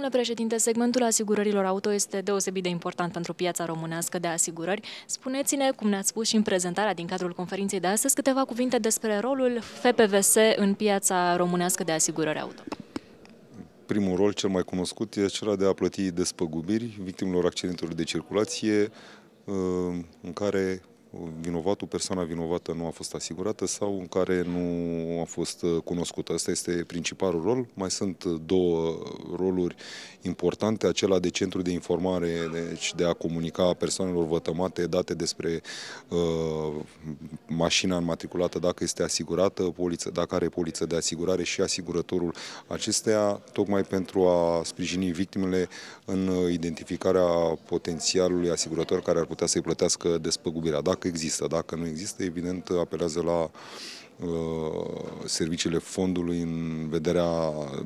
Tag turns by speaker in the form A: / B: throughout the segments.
A: Domnule președinte, segmentul asigurărilor auto este deosebit de important pentru piața românească de asigurări. Spuneți-ne, cum ne-ați spus și în prezentarea din cadrul conferinței de astăzi, câteva cuvinte despre rolul FPVS în piața românească de asigurări auto.
B: Primul rol, cel mai cunoscut, este acela de a plăti despăgubiri victimelor accidentelor de circulație, uh, în care vinovatul, persoana vinovată nu a fost asigurată sau în care nu a fost uh, cunoscută. Asta este principalul rol. Mai sunt uh, două roluri importante, acela de centru de informare, deci de a comunica persoanelor vătămate date despre uh, mașina înmatriculată, dacă este asigurată, poliță, dacă are poliță de asigurare și asigurătorul acestea, tocmai pentru a sprijini victimele în uh, identificarea potențialului asigurător care ar putea să-i plătească despăgubirea. Dacă dacă există. Dacă nu există, evident, apelează la uh, serviciile fondului în vederea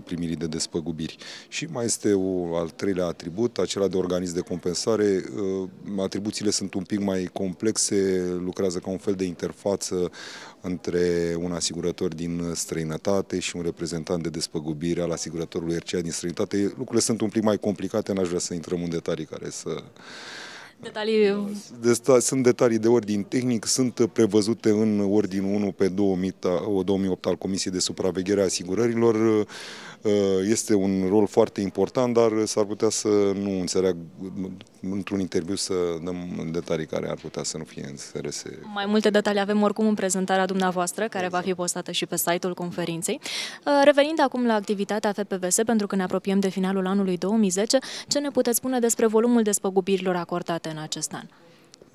B: primirii de despăgubiri. Și mai este o, al treilea atribut, acela de organism de compensare. Uh, atribuțiile sunt un pic mai complexe, lucrează ca un fel de interfață între un asigurător din străinătate și un reprezentant de despăgubire al asigurătorului RCA din străinătate. Lucrurile sunt un pic mai complicate, n-aș vrea să intrăm în detalii care să
A: Detalii...
B: Desta, sunt detalii de ordin tehnic, sunt prevăzute în ordinul 1 pe 2008 al Comisiei de Supraveghere a Asigurărilor. Eh, este un rol foarte important, dar s-ar putea să nu înțeleag într-un interviu să dăm detalii care ar putea să nu fie în SRS.
A: Mai multe detalii avem oricum în prezentarea dumneavoastră, care exact. va fi postată și pe site-ul conferinței. Eh, revenind acum la activitatea FPVS, pentru că ne apropiem de finalul anului 2010, ce ne puteți spune despre volumul despăgubirilor acordate în acest an?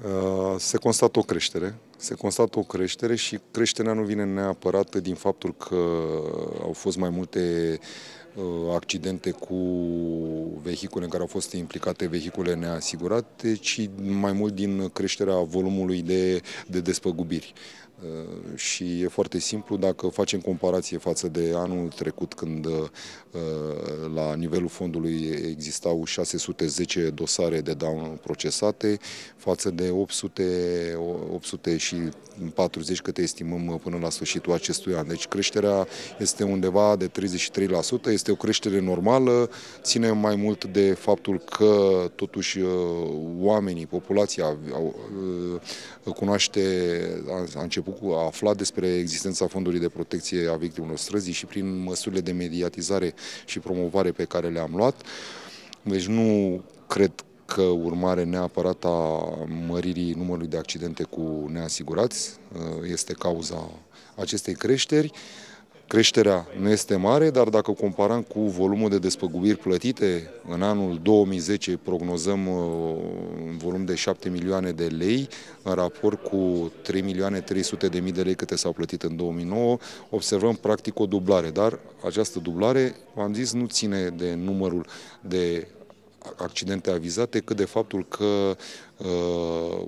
B: Uh, se constată o creștere, se constată o creștere și creșterea nu vine neapărat din faptul că au fost mai multe uh, accidente cu vehicule în care au fost implicate vehicule neasigurate, ci mai mult din creșterea volumului de, de despăgubiri. Uh, și e foarte simplu dacă facem comparație față de anul trecut când uh, la nivelul fondului existau 610 dosare de down procesate față de 800, 800 și 40 câte estimăm uh, până la sfârșitul acestui an. Deci creșterea este undeva de 33%, este o creștere normală, ține mai mult de faptul că totuși oamenii, populația cunoaște, a început a aflat despre existența Fondului de Protecție a Victimelor Străzii și prin măsurile de mediatizare și promovare pe care le-am luat. Deci nu cred că urmare neapărat a măririi numărului de accidente cu neasigurați uh, este cauza acestei creșteri. Creșterea nu este mare, dar dacă comparăm cu volumul de despăgubiri plătite în anul 2010, prognozăm uh, un volum de 7 milioane de lei în raport cu 3 milioane 300 de mii de lei câte s-au plătit în 2009, observăm practic o dublare, dar această dublare, am zis, nu ține de numărul de accidente avizate, cât de faptul că uh,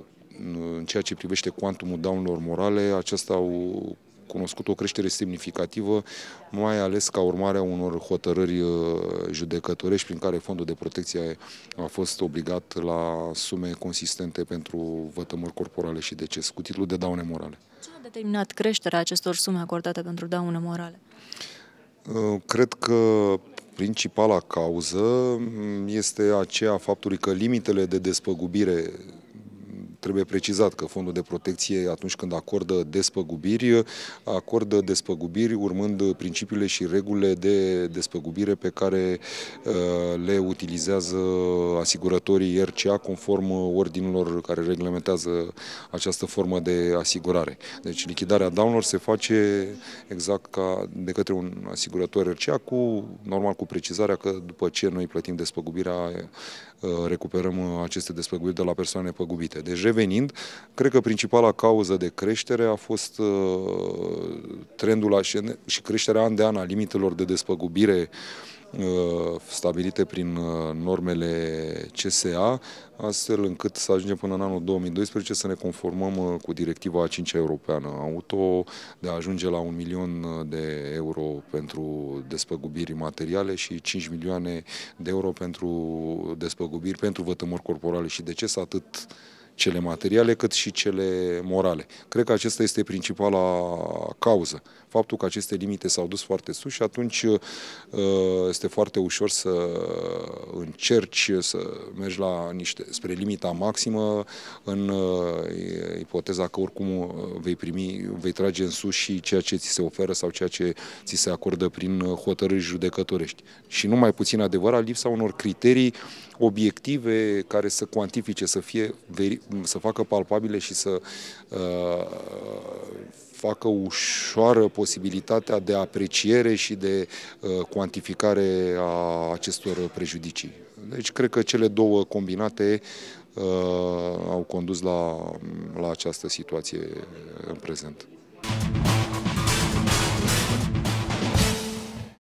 B: în ceea ce privește cuantumul daunelor morale, acestea au cunoscut o creștere semnificativă, mai ales ca urmare a unor hotărâri uh, judecătorești prin care fondul de protecție a fost obligat la sume consistente pentru vătămări corporale și deces, cu titlul de daune morale.
A: Ce a determinat creșterea acestor sume acordate pentru daune morale?
B: Uh, cred că principala cauză mm, este aceea faptului că limitele de despăgubire trebuie precizat că Fondul de Protecție, atunci când acordă despăgubiri, acordă despăgubiri urmând principiile și regulile de despăgubire pe care uh, le utilizează asigurătorii RCA conform ordinilor care reglementează această formă de asigurare. Deci lichidarea daunelor se face exact ca de către un asigurător RCA cu, normal, cu precizarea că după ce noi plătim despăgubirea, uh, recuperăm aceste despăgubiri de la persoane păgubite. Deci Revenind, cred că principala cauză de creștere a fost uh, trendul și creșterea an de an a limitelor de despăgubire uh, stabilite prin uh, normele CSA, astfel încât să ajungem până în anul 2012 să ne conformăm cu directiva a 5 -a europeană auto de a ajunge la un milion de euro pentru despăgubiri materiale și 5 milioane de euro pentru despăgubiri pentru vătămări corporale și de ce să atât cele materiale cât și cele morale. Cred că acesta este principala cauză, faptul că aceste limite s-au dus foarte sus și atunci uh, este foarte ușor să încerci să mergi la niște, spre limita maximă în uh, ipoteza că oricum uh, vei primi, vei trage în sus și ceea ce ți se oferă sau ceea ce ți se acordă prin hotărâri judecătorești. Și nu mai puțin adevărat, lipsa unor criterii obiective care să cuantifice, să fie să facă palpabile și să uh, facă ușoară posibilitatea de apreciere și de uh, cuantificare a acestor prejudicii. Deci cred că cele două combinate uh, au condus la, la această situație în prezent.